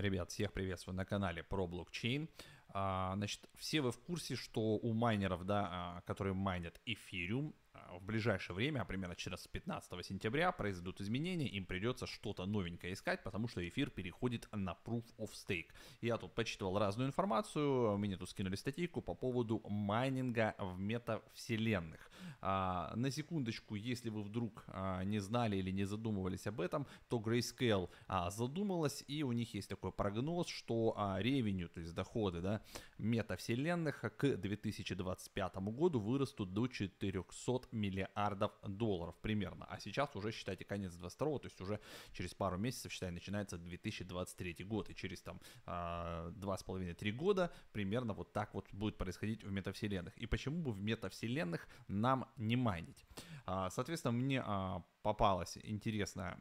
Ребят, всех приветствую на канале про блокчейн. А, значит, все вы в курсе, что у майнеров, да, а, которые майнят эфириум, а, в ближайшее время, а примерно через 15 сентября, произойдут изменения, им придется что-то новенькое искать, потому что эфир переходит на Proof of Stake. Я тут почитывал разную информацию, мне тут скинули статейку по поводу майнинга в метавселенных. А, на секундочку, если вы вдруг а, не знали или не задумывались об этом, то Grayscale а, задумалась, и у них есть такой прогноз, что а, ревеню, то есть доходы, да, метавселенных к 2025 году вырастут до 400 миллиардов долларов примерно. А сейчас уже, считайте, конец 22 то есть уже через пару месяцев, считай, начинается 2023 год. И через там а, два с половиной три года примерно вот так вот будет происходить в метавселенных. И почему бы в метавселенных нам не майнить? А, соответственно, мне а, попалась интересная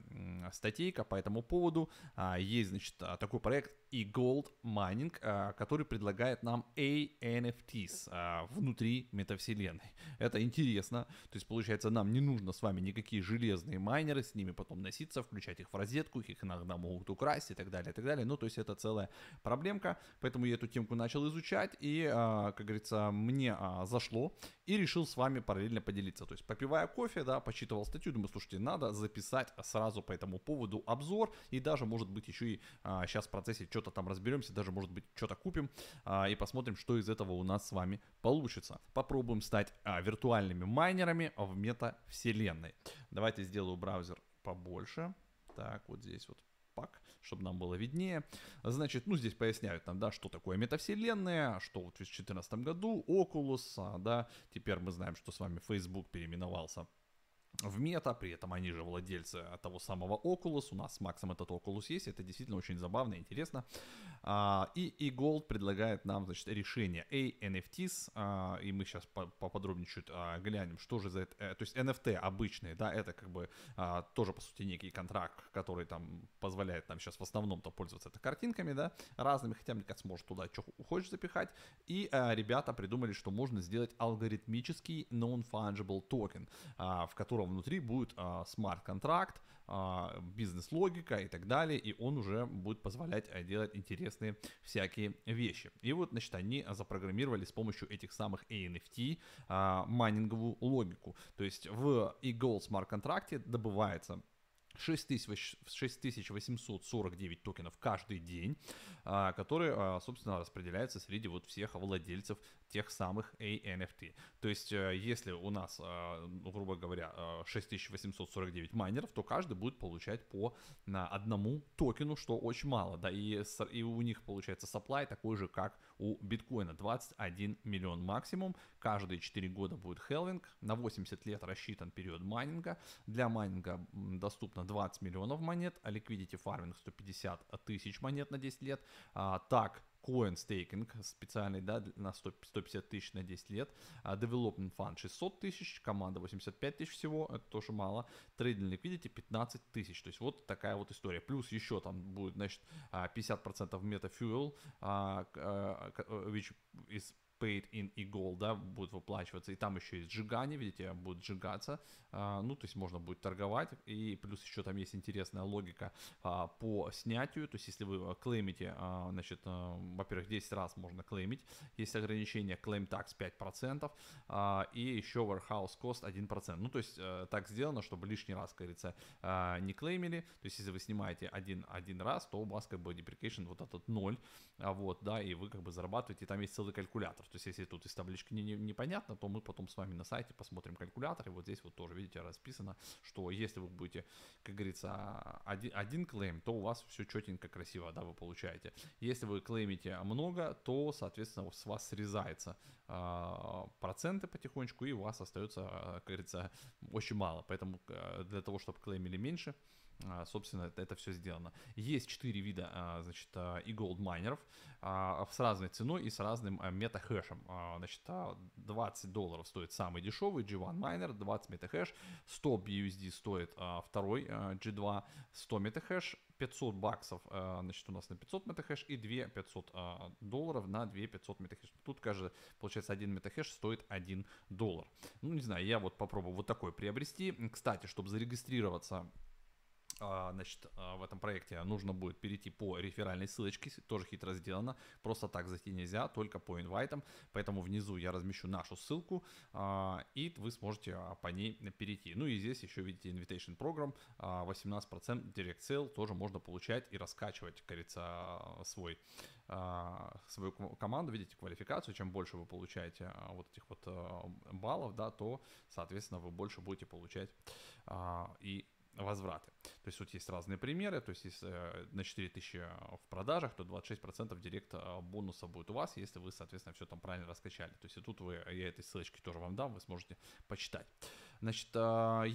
статейка по этому поводу. А, есть, значит, а, такой проект и e Gold Mining, а, который предлагает нам ANFTs внутри метавселенной. Это интересно. То есть, получается, нам не нужно с вами никакие железные майнеры, с ними потом носиться, включать их в розетку, их иногда могут украсть и так далее, и так далее. Ну, то есть, это целая проблемка. Поэтому я эту темку начал изучать и, как говорится, мне зашло и решил с вами параллельно поделиться. То есть, попивая кофе, да, почитывал статью, думаю, слушай, слушайте, надо записать сразу по этому поводу обзор, и даже, может быть, еще и а, сейчас в процессе что-то там разберемся, даже, может быть, что-то купим, а, и посмотрим, что из этого у нас с вами получится. Попробуем стать а, виртуальными майнерами в метавселенной. Давайте сделаю браузер побольше. Так, вот здесь вот пак, чтобы нам было виднее. Значит, ну здесь поясняют нам, да, что такое метавселенная, что вот в 2014 году Oculus, а, да, теперь мы знаем, что с вами Facebook переименовался в мета, при этом они же владельцы того самого Oculus, у нас с Максом этот Oculus есть, это действительно очень забавно и интересно. А, и Gold предлагает нам, значит, решение A, NFTs, а, и мы сейчас поподробнее чуть а, глянем, что же за это, э, то есть NFT обычные, да, это как бы тоже, по сути, некий контракт, который там позволяет нам сейчас в основном-то пользоваться это картинками, да, разными, хотя, мне кажется, может туда что хочешь запихать, и э, ребята придумали, что можно сделать алгоритмический non-fungible токен, в котором которого внутри будет а, смарт-контракт, а, бизнес-логика и так далее, и он уже будет позволять э, делать интересные всякие вещи. И вот, значит, они запрограммировали с помощью этих самых NFT а, майнинговую логику. То есть в eGold смарт-контракте добывается 6849 токенов каждый день. А, который, а, собственно, распределяется среди вот всех владельцев тех самых ANFT. То есть, э, если у нас, а, ну, грубо говоря, 6849 майнеров, то каждый будет получать по одному токену, что очень мало. Да, и, и у них получается supply такой же, как у биткоина, 21 миллион максимум. Каждые 4 года будет хелвинг, на 80 лет рассчитан период майнинга. Для майнинга доступно 20 миллионов монет, а ликвидити фарминг 150 тысяч монет на 10 лет. А, так, Coin Staking специальный, да, на 100, 150 тысяч на 10 лет. А, development Fund 600 тысяч, команда 85 тысяч всего, это тоже мало. Trading Liquidity 15 тысяч, то есть вот такая вот история. Плюс еще там будет, значит, 50% MetaFuel, а, а, which is а, paid in и gold, да, будет выплачиваться, и там еще есть сжигание, видите, будет сжигаться, а, ну, то есть можно будет торговать, и плюс еще там есть интересная логика а, по снятию, то есть если вы а, клеймите, значит, во-первых, 10 раз можно клеймить, есть ограничение claim tax 5%, и еще warehouse cost 1%, ну, то есть так сделано, чтобы лишний раз, как говорится, не клеймили, то есть если вы снимаете один, один раз, то у вас как бы deprecation вот этот 0, вот, да, и вы как бы зарабатываете, там есть целый калькулятор, то есть, если тут из таблички не, не, непонятно, то мы потом с вами на сайте посмотрим калькулятор. И вот здесь вот тоже, видите, расписано, что если вы будете, как говорится, один, один клейм, то у вас все четенько, красиво, да, вы получаете. Если вы клеймите много, то, соответственно, с вас срезаются э, а, проценты потихонечку, и у вас остается, а, как говорится, очень мало. Поэтому э, для того, чтобы клеймили меньше, а, собственно, это, все сделано. Есть четыре вида, а, значит, и gold майнеров с разной ценой и с разным а, метахэшем. Значит, 20 долларов стоит самый дешевый G1 майнер, 20 метахэш, 100 BUSD стоит второй G2, 100 метахэш, 500 баксов, значит, у нас на 500 метахэш и 2 500 долларов на 2 500 метахэш. Тут, каждый, получается, один метахэш стоит 1 доллар. Ну, не знаю, я вот попробую вот такой приобрести. Кстати, чтобы зарегистрироваться а, значит, а, в этом проекте нужно будет перейти по реферальной ссылочке, тоже хитро сделано, просто так зайти нельзя, только по инвайтам, поэтому внизу я размещу нашу ссылку, а, и вы сможете по ней перейти. Ну и здесь еще видите Invitation Program, 18% Direct Sale, тоже можно получать и раскачивать, кажется, свой, свою команду, видите, квалификацию, чем больше вы получаете вот этих вот баллов, да, то, соответственно, вы больше будете получать и возвраты. То есть тут есть разные примеры, то есть если э, на 4000 э, в продажах, то 26% директ э, бонуса будет у вас, если вы, соответственно, все там правильно раскачали. То есть и тут вы, я этой ссылочки тоже вам дам, вы сможете почитать. Значит,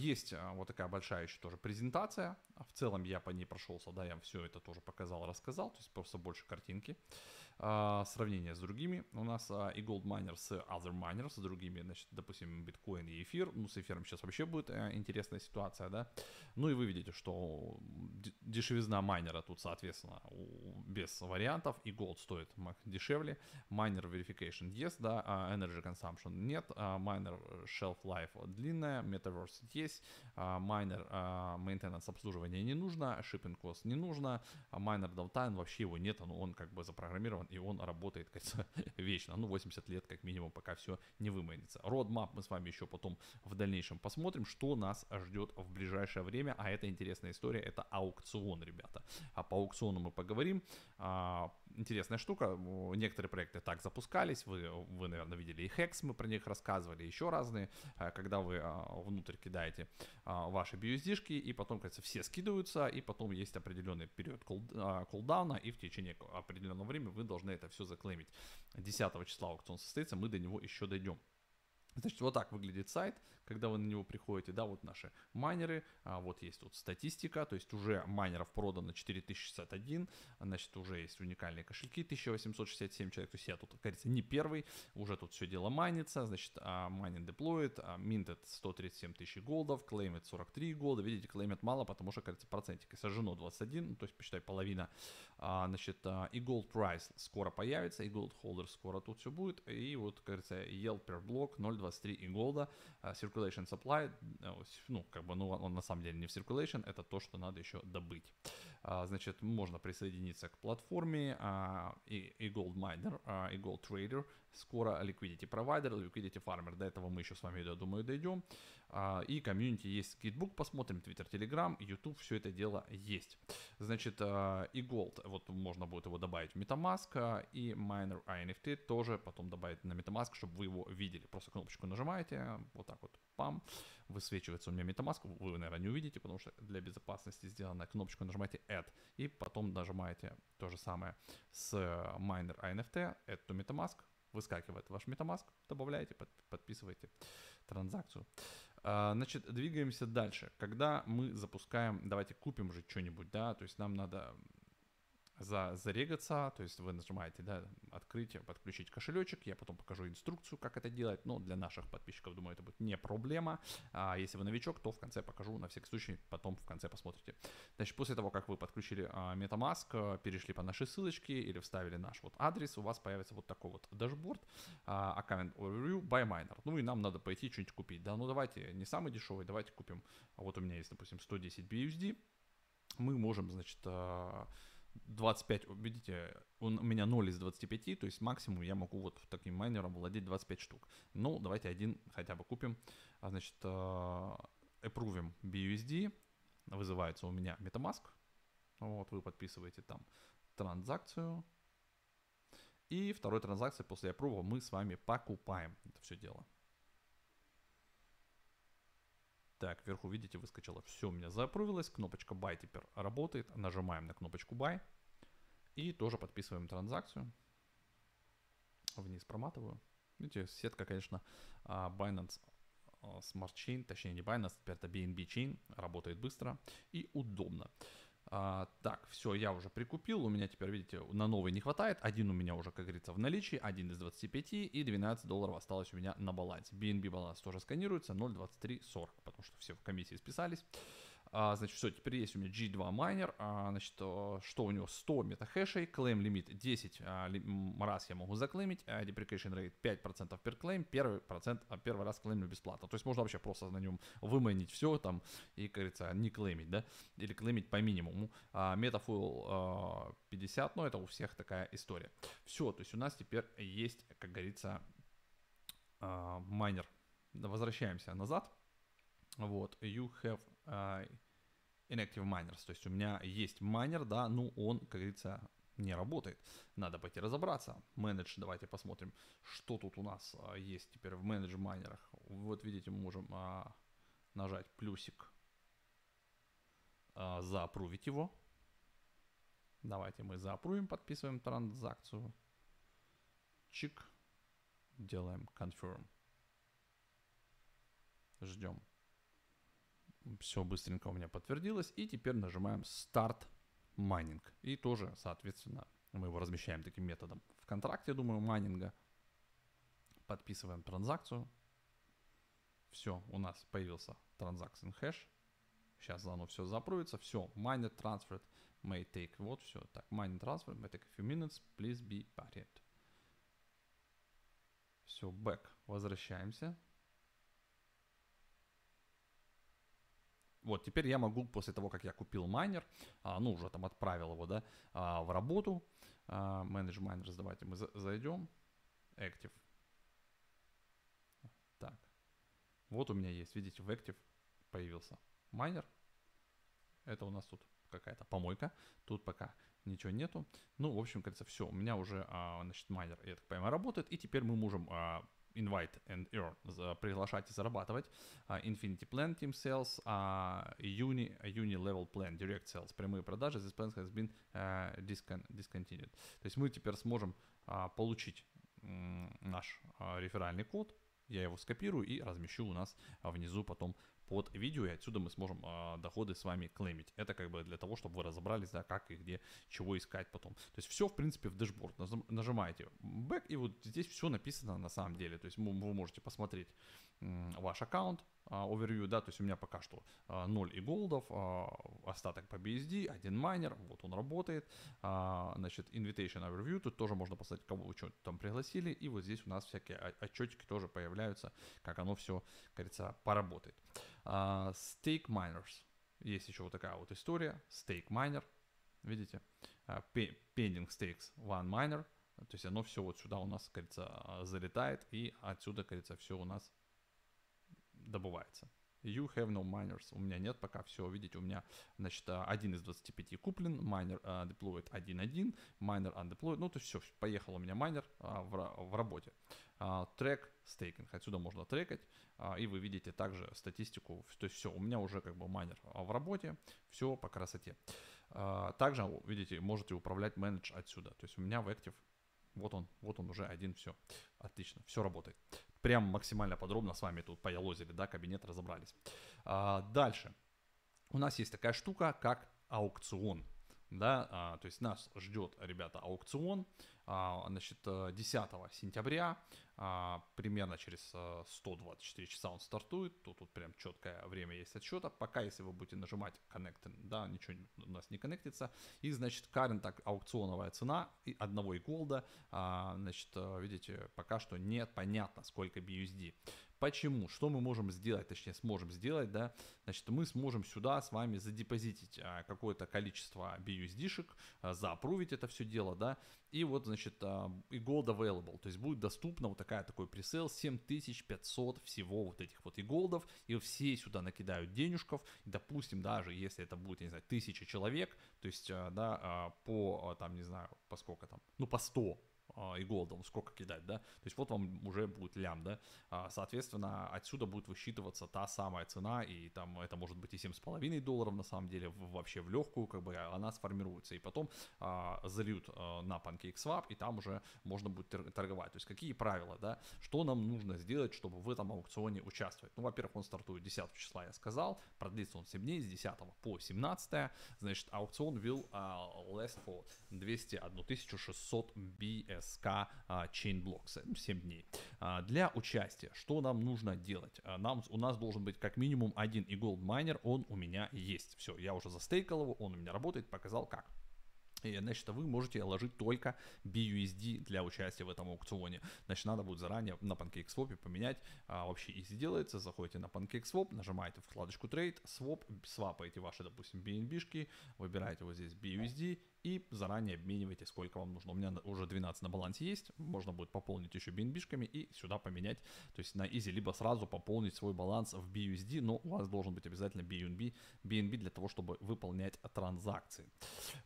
есть вот такая большая еще тоже презентация, в целом я по ней прошелся, да, я вам все это тоже показал, рассказал, то есть просто больше картинки. А, сравнение с другими. У нас а, и Gold Miner с Other miners, с другими, значит, допустим, bitcoin и эфир. Ну, с эфиром сейчас вообще будет а, интересная ситуация, да. Ну и вы видите, что дешевизна майнера тут, соответственно, у, без вариантов. И Gold стоит дешевле. Майнер Verification есть, yes, да. А Energy Consumption нет. А Miner э, Shelf Life длинная. Metaverse есть. А Miner а, Maintenance обслуживания не нужно. Shipping Cost не нужно. А Miner Downtime вообще его нет. Он, он как бы запрограммирован и он работает, кажется, вечно. Ну, 80 лет как минимум, пока все не выманится. Родмап мы с вами еще потом в дальнейшем посмотрим, что нас ждет в ближайшее время. А это интересная история, это аукцион, ребята. А по аукциону мы поговорим. А, интересная штука. Некоторые проекты так запускались. Вы, вы, наверное, видели и Hex, мы про них рассказывали, еще разные. А, когда вы а, внутрь кидаете а, ваши busd и потом, кажется, все скидываются, и потом есть определенный период кулдауна, и в течение определенного времени вы должны должны это все заклеймить. 10 числа аукцион состоится, мы до него еще дойдем. Значит, вот так выглядит сайт когда вы на него приходите, да, вот наши майнеры, а вот есть вот статистика, то есть уже майнеров продано 4061, значит, уже есть уникальные кошельки, 1867 человек, то есть я тут, как говорится, не первый, уже тут все дело майнится, значит, а, майнин деплоит, а, минтед 137 тысяч голдов, клеймит 43 голда, видите, клеймит мало, потому что, кажется, процентики сожжено 21, ну, то есть, посчитай, половина, а, значит, и gold price скоро появится, и gold holder скоро тут все будет, и вот, кажется, yield per block 0.23 и голда, circulation circulation supply, э, ну, как бы, ну, он на самом деле не в circulation, это то, что надо еще добыть. А, значит, можно присоединиться к платформе а, и, и Gold Miner, а, и Gold Trader, скоро Liquidity Provider, Liquidity Farmer. До этого мы еще с вами, я думаю, дойдем. А, и комьюнити есть Kitbook, посмотрим, Twitter, Telegram, YouTube, все это дело есть. Значит, а, и Gold, вот можно будет его добавить в MetaMask, а, и Miner INFT тоже потом добавить на MetaMask, чтобы вы его видели. Просто кнопочку нажимаете, вот так вот, пам, высвечивается у меня MetaMask, вы, наверное, не увидите, потому что для безопасности сделана кнопочку нажимаете Add, и потом нажимаете то же самое с Miner INFT, Add to MetaMask, выскакивает ваш MetaMask, добавляете, под, подписываете транзакцию. А, значит, двигаемся дальше. Когда мы запускаем, давайте купим уже что-нибудь, да, то есть нам надо за, зарегаться, то есть вы нажимаете, да, открыть, подключить кошелечек, я потом покажу инструкцию, как это делать, но для наших подписчиков, думаю, это будет не проблема, а если вы новичок, то в конце покажу, на всякий случай, потом в конце посмотрите. Значит, после того, как вы подключили а, MetaMask, перешли по нашей ссылочке или вставили наш вот адрес, у вас появится вот такой вот дашборд, а, Account Overview by Miner, ну и нам надо пойти что-нибудь купить, да, ну давайте, не самый дешевый, давайте купим, вот у меня есть, допустим, 110 BUSD, мы можем, значит, а, 25, видите, он, у меня 0 из 25, то есть максимум я могу вот таким майнером владеть 25 штук. Ну, давайте один хотя бы купим. А, значит, э, approvим BUSD, вызывается у меня MetaMask. Вот, вы подписываете там транзакцию. И второй транзакции после approve мы с вами покупаем это все дело. Так, вверху, видите, выскочило. Все у меня запрувилось. Кнопочка Buy теперь работает. Нажимаем на кнопочку Buy. И тоже подписываем транзакцию. Вниз проматываю. Видите, сетка, конечно, а, Binance а, Smart Chain, точнее не Binance, теперь это BNB Chain, работает быстро и удобно. А, так, все, я уже прикупил. У меня теперь, видите, на новый не хватает. Один у меня уже, как говорится, в наличии. Один из 25 и 12 долларов осталось у меня на балансе. BNB баланс тоже сканируется. 0.2340, потому что все в комиссии списались. А, значит, все, теперь есть у меня G2 майнер, а, значит, э, что у него 100 метахэшей, клейм лимит 10 а, раз я могу заклеймить, а deprecation rate 5% per claim, первый процент, а первый раз клеймлю бесплатно. То есть можно вообще просто на нем выманить все там и, как говорится, не клеймить, да, или клеймить по минимуму. А, Metafuel а, 50, но ну, это у всех такая история. Все, то есть у нас теперь есть, как говорится, а, майнер. Возвращаемся назад. Вот, you have... Uh, Inactive Miners. То есть у меня есть майнер, да, ну он, как говорится, не работает. Надо пойти разобраться. Менедж, давайте посмотрим, что тут у нас а, есть теперь в менедж майнерах. Вот видите, мы можем а, нажать плюсик, а, заапрувить его. Давайте мы заапрувим, подписываем транзакцию. Чик. Делаем confirm. Ждем. Все быстренько у меня подтвердилось. И теперь нажимаем старт майнинг. И тоже, соответственно, мы его размещаем таким методом в контракте, думаю, майнинга. Подписываем транзакцию. Все, у нас появился транзакцион хэш. Сейчас заново все запруется. Все, miner transferred may take. Вот все. Так, miner transferred may take a few minutes. Please be patient. Все, back. Возвращаемся. Вот, теперь я могу после того, как я купил майнер, а, ну, уже там отправил его, да, а, в работу, а, Manage Miners, давайте мы за зайдем, Active. Так, вот у меня есть, видите, в Active появился майнер. Это у нас тут какая-то помойка, тут пока ничего нету. Ну, в общем, кажется, все, у меня уже, а, значит, майнер, я так понимаю, работает, и теперь мы можем а, Invite and Earn, приглашать и зарабатывать, а, Infinity Plan Team Sales, а, Uni, Uni Level Plan Direct Sales, прямые продажи, this plan has been э, discontinued. То есть мы теперь сможем а, получить наш реферальный код, я его скопирую и размещу у нас внизу потом под видео, и отсюда мы сможем э, доходы с вами клеймить. Это как бы для того, чтобы вы разобрались, да, как и где, чего искать потом. То есть все, в принципе, в дэшборд. Нажимаете back и вот здесь все написано на самом деле. То есть вы можете посмотреть ваш аккаунт, а, overview, да, то есть у меня пока что 0 а, и голдов, а, остаток по BSD, один майнер, вот он работает, значит, invitation overview, тут тоже можно поставить кого вы что там пригласили, и вот здесь у нас всякие отчетики тоже появляются, как оно все, как говорится, поработает. Stake miners, есть еще вот такая вот история, stake miner, видите, pending stakes one miner, то есть оно все вот сюда у нас, как говорится, залетает, и отсюда, как говорится, все у нас добывается. You have no miners. У меня нет пока все. Видите, у меня, значит, а, один из 25 куплен. Майнер uh, deployed 1.1. Майнер undeployed. Ну, то есть все, поехал у меня майнер а, в, в работе. А, трек uh, стейкинг. Отсюда можно трекать. и вы видите также статистику. То есть все, у меня уже как бы майнер в работе. Все по красоте. также, видите, можете управлять менедж отсюда. То есть у меня в Active вот он, вот он уже один, все. Отлично, все работает прям максимально подробно с вами тут поялозили, да, кабинет разобрались. А, дальше. У нас есть такая штука, как аукцион. Да, а, то есть нас ждет, ребята, аукцион. А, значит, 10 э, сентября, а, примерно через 124 э, часа он стартует, тут, тут прям четкое время есть отсчета, пока если вы будете нажимать connect, да, ничего у нас не коннектится, и, значит, current так, аукционовая цена одного и голда, а, значит, э, видите, пока что нет, понятно, сколько BUSD. Почему? Что мы можем сделать, точнее сможем сделать, да? Значит, мы сможем сюда с вами задепозитить а, какое-то количество BUSD-шек, а, заапрувить это все дело, да? И вот, значит, а, и gold available, то есть будет доступна вот такая такой пресейл 7500 всего вот этих вот и голдов, и все сюда накидают денежков, допустим, даже если это будет, не знаю, тысяча человек, то есть, да, по, там, не знаю, по сколько там, ну, по 100 а, и голдом, сколько кидать, да, то есть вот вам уже будет лям, да, а, соответственно, отсюда будет высчитываться та самая цена, и там это может быть и 7,5 долларов, на самом деле, вообще в легкую, как бы а она сформируется, и потом а, зальют а, на PancakeSwap, и там уже можно будет торговать, то есть какие правила, да, что нам нужно сделать, чтобы в этом аукционе участвовать, ну, во-первых, он стартует 10 числа, я сказал, продлится он 7 дней, с 10 по 17, значит, аукцион will uh, last for 201 600 BS СК а, Chainblocks 7 дней. А, для участия что нам нужно делать? А, нам, у нас должен быть как минимум один и gold Miner, он у меня есть. Все, я уже застейкал его, он у меня работает, показал как. И, значит, вы можете ложить только BUSD для участия в этом аукционе. Значит, надо будет заранее на PancakeSwap поменять. А, вообще и сделается. Заходите на PancakeSwap, нажимаете вкладочку Trade, Swap, свапаете ваши, допустим, BNB-шки, выбираете вот здесь BUSD и заранее обменивайте, сколько вам нужно. У меня уже 12 на балансе есть, можно будет пополнить еще бинбишками и сюда поменять, то есть на изи, либо сразу пополнить свой баланс в BUSD, но у вас должен быть обязательно BNB, BNB для того, чтобы выполнять транзакции.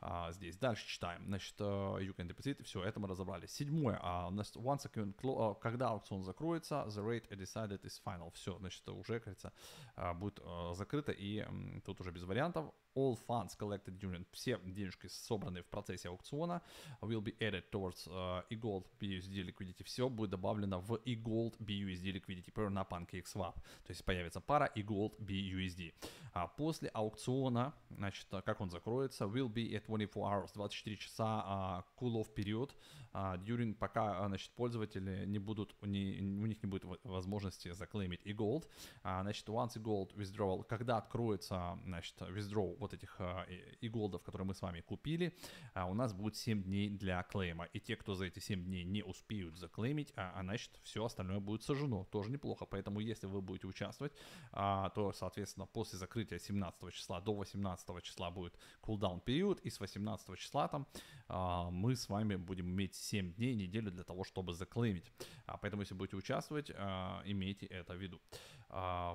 А, здесь дальше читаем, значит, э, you can deposit, все, это мы разобрали. Седьмое, а, значит, once again э, когда аукцион закроется, the rate decided is final, все, значит, уже, кажется, э, будет закрыто и тут уже без вариантов. All funds collected during, все денежки собраны собранные в процессе аукциона, will be added towards uh, э, eGold BUSD Liquidity. Все будет добавлено в eGold BUSD Liquidity Pair на PancakeSwap. То есть появится пара eGold BUSD. А после аукциона, значит, э, как он закроется, will be at 24 hours, 24 часа uh, а, cool-off период, uh, during, пока, э, значит, пользователи не будут, не, у них не будет возможности заклеймить eGold. Uh, а, значит, once eGold withdrawal, когда откроется, значит, withdraw вот этих uh, eGold, которые мы с вами купили, а у нас будет 7 дней для клейма. И те, кто за эти 7 дней не успеют заклеймить, а, а значит, все остальное будет сожжено. Тоже неплохо. Поэтому, если вы будете участвовать, а, то, соответственно, после закрытия 17 числа до 18 числа будет кулдаун период, и с 18 числа там а, мы с вами будем иметь 7 дней, неделю для того, чтобы заклеймить. А, поэтому, если будете участвовать, а, имейте это в виду.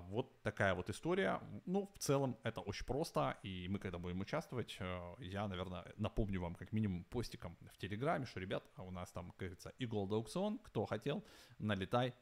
Вот такая вот история. Ну, в целом, это очень просто, и мы, когда будем участвовать, я, наверное, напомню вам как минимум постиком в Телеграме, что, ребят, у нас там, как говорится, и голд аукцион, кто хотел, налетай,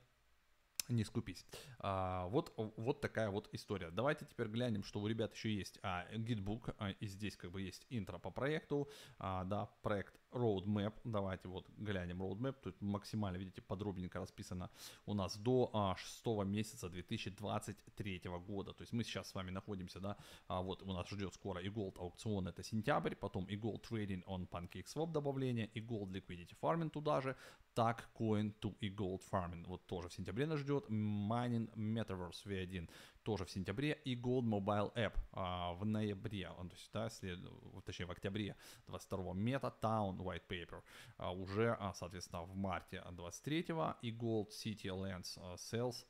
не скупись. А, вот, вот такая вот история. Давайте теперь глянем, что у ребят еще есть а, гидбук, а, и здесь как бы есть интро по проекту, а, да, проект roadmap. Давайте вот глянем roadmap. Тут максимально, видите, подробненько расписано у нас до 6 а, месяца 2023 года. То есть мы сейчас с вами находимся, да, а, вот у нас ждет скоро и Gold аукцион, это сентябрь, потом и Gold Trading on PancakeSwap добавление, и Gold Liquidity Farming туда же, так Coin to и Gold Farming. Вот тоже в сентябре нас ждет Mining Metaverse V1 тоже в сентябре, и Gold Mobile App а, в ноябре, ну, то есть, да, след... точнее, в октябре 22-го, Town White Paper а, уже, а, соответственно, в марте 23-го, и Gold City Lands а, Sales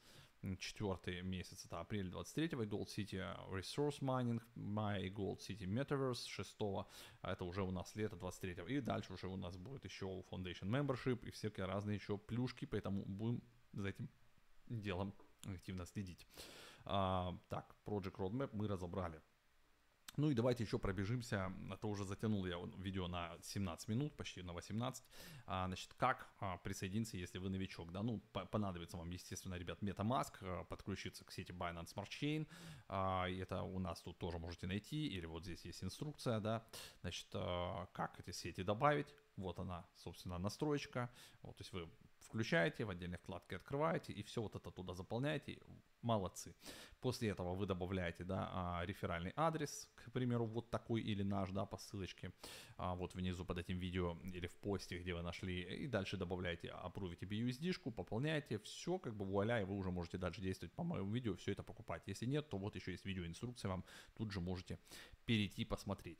четвертый месяц, это апрель 23-го, и Gold City Resource Mining, мая и Gold City Metaverse 6 а, это уже у нас лето 23-го, и дальше уже у нас будет еще Foundation Membership и всякие разные еще плюшки, поэтому будем за этим делом активно следить. А, так, Project Roadmap мы разобрали. Ну и давайте еще пробежимся, Это а уже затянул я видео на 17 минут, почти на 18. А, значит, как а, присоединиться, если вы новичок, да, ну, понадобится вам, естественно, ребят, MetaMask, подключиться к сети Binance Smart Chain, а, это у нас тут тоже можете найти, или вот здесь есть инструкция, да, значит, как эти сети добавить, вот она, собственно, настроечка, вот, то есть вы включаете, в отдельной вкладке открываете, и все вот это туда заполняете, молодцы. После этого вы добавляете, да, а, реферальный адрес, к примеру, вот такой или наш, да, по ссылочке, а, вот внизу под этим видео или в посте, где вы нашли, и дальше добавляете, опрувите BUSD-шку, пополняете, все, как бы вуаля, и вы уже можете дальше действовать по моему видео, все это покупать. Если нет, то вот еще есть видеоинструкция, вам тут же можете перейти посмотреть.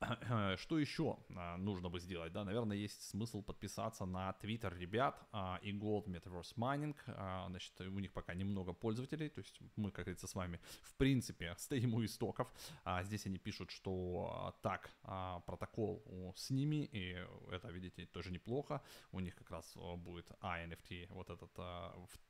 Что еще а, нужно бы сделать? Да, наверное, есть смысл подписаться на Twitter ребят а, и Gold Metaverse Mining. А, значит, у них пока немного пользователей, то есть мы, как говорится, с вами в принципе стоим у истоков. Здесь они пишут, что так, протокол с ними, и это, видите, тоже неплохо. У них как раз будет INFT, вот этот,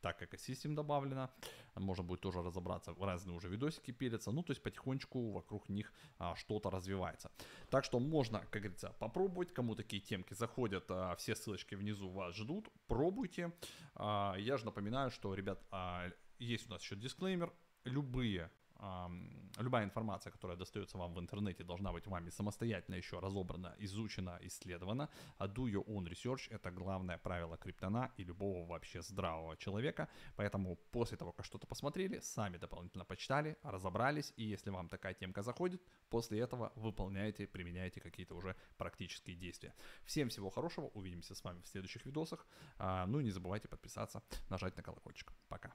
так как систем добавлено. Можно будет тоже разобраться, разные уже видосики пилятся. Ну, то есть потихонечку вокруг них что-то развивается. Так что можно, как говорится, попробовать. Кому такие темки заходят, а, все ссылочки внизу вас ждут. Пробуйте. А, я же напоминаю, что, ребят, а, есть у нас еще дисклеймер. Любые любая информация, которая достается вам в интернете, должна быть вами самостоятельно еще разобрана, изучена, исследована. А do your own research — это главное правило криптона и любого вообще здравого человека. Поэтому после того, как что-то посмотрели, сами дополнительно почитали, разобрались, и если вам такая темка заходит, после этого выполняйте, применяйте какие-то уже практические действия. Всем всего хорошего, увидимся с вами в следующих видосах. А, ну и не забывайте подписаться, нажать на колокольчик. Пока.